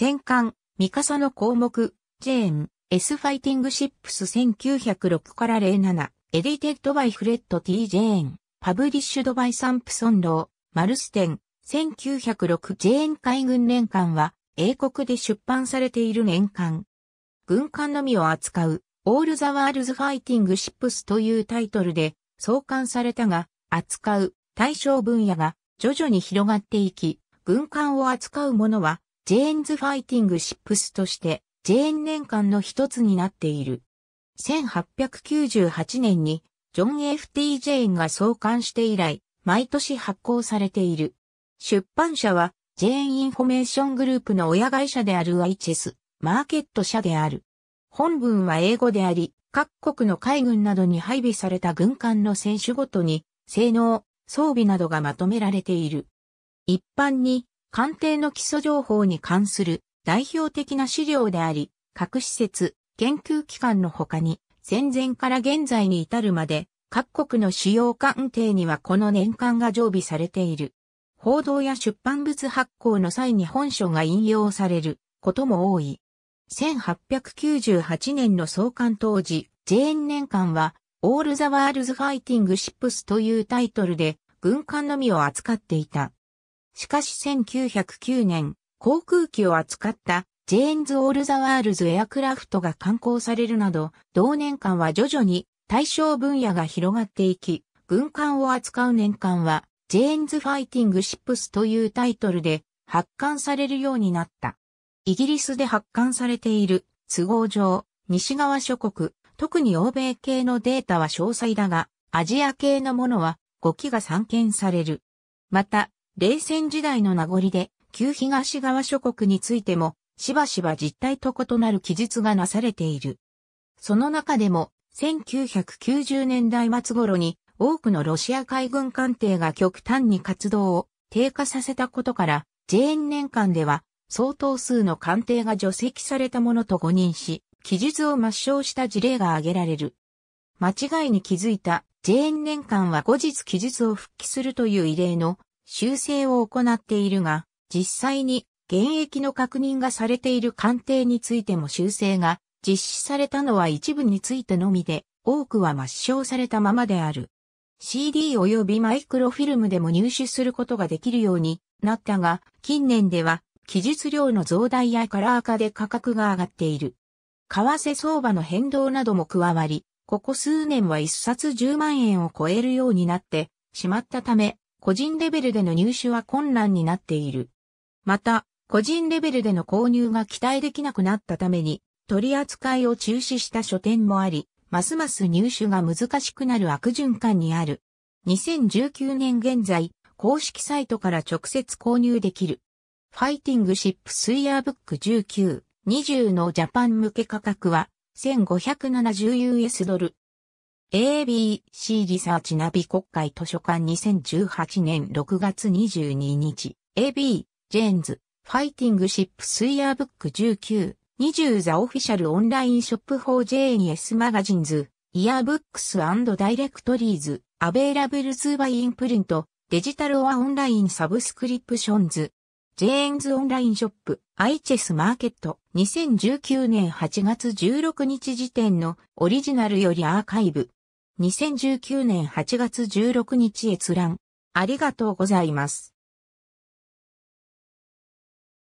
戦艦、ミカサの項目、ジェーン、S ファイティングシップス1906から07、エディテッドバイフレット T ジェーン、パブリッシュドバイサンプソンロー、マルステン、1906ジェーン海軍年間は、英国で出版されている年間。軍艦のみを扱う、オールザワールズファイティングシップスというタイトルで、創刊されたが、扱う対象分野が徐々に広がっていき、軍艦を扱うものはジェーンズファイティングシップスとして、ジェーン年間の一つになっている。1898年に、ジョン・ F.T. ジェーンが創刊して以来、毎年発行されている。出版社は、ジェーン・インフォメーショングループの親会社であるイチェス、マーケット社である。本文は英語であり、各国の海軍などに配備された軍艦の選手ごとに、性能、装備などがまとめられている。一般に、官邸の基礎情報に関する代表的な資料であり、各施設、研究機関の他に、戦前から現在に至るまで、各国の主要官邸にはこの年間が常備されている。報道や出版物発行の際に本書が引用されることも多い。1898年の創刊当時、ーン年間は、オール・ザ・ワールズ・ファイティング・シップスというタイトルで、軍艦のみを扱っていた。しかし1909年、航空機を扱ったジェーンズ・オール・ザ・ワールズ・エアクラフトが刊行されるなど、同年間は徐々に対象分野が広がっていき、軍艦を扱う年間は、ジェーンズ・ファイティング・シップスというタイトルで発刊されるようになった。イギリスで発刊されている都合上、西側諸国、特に欧米系のデータは詳細だが、アジア系のものは5機が散見される。また、冷戦時代の名残で、旧東側諸国についても、しばしば実態と異なる記述がなされている。その中でも、1990年代末頃に、多くのロシア海軍艦艇が極端に活動を低下させたことから、JN 年間では、相当数の艦艇が除籍されたものと誤認し、記述を抹消した事例が挙げられる。間違いに気づいた JN 年間は後日記述を復帰するという異例の修正を行っているが、実際に現役の確認がされている鑑定についても修正が実施されたのは一部についてのみで、多くは抹消されたままである。CD 及びマイクロフィルムでも入手することができるようになったが、近年では記述量の増大やカラー化で価格が上がっている。為替相場の変動なども加わり、ここ数年は一冊10万円を超えるようになってしまったため、個人レベルでの入手は困難になっている。また、個人レベルでの購入が期待できなくなったために、取り扱いを中止した書店もあり、ますます入手が難しくなる悪循環にある。2019年現在、公式サイトから直接購入できる。ファイティングシップスイヤーブック19、20のジャパン向け価格は1570 US ドル。ABC リサーチナビ国会図書館2018年6月22日 AB ジェーンズファイティングシップスイヤーブック19 20ザオフィシャルオンラインショップ 4JS n マガジンズイヤーブックスダイレクトリーズアベイラブルツーバイインプリントデジタルオアオンラインサブスクリプションズジェーンズオンラインショップ、アイチェスマーケット、2019年8月16日時点のオリジナルよりアーカイブ、2019年8月16日閲覧。ありがとうございます。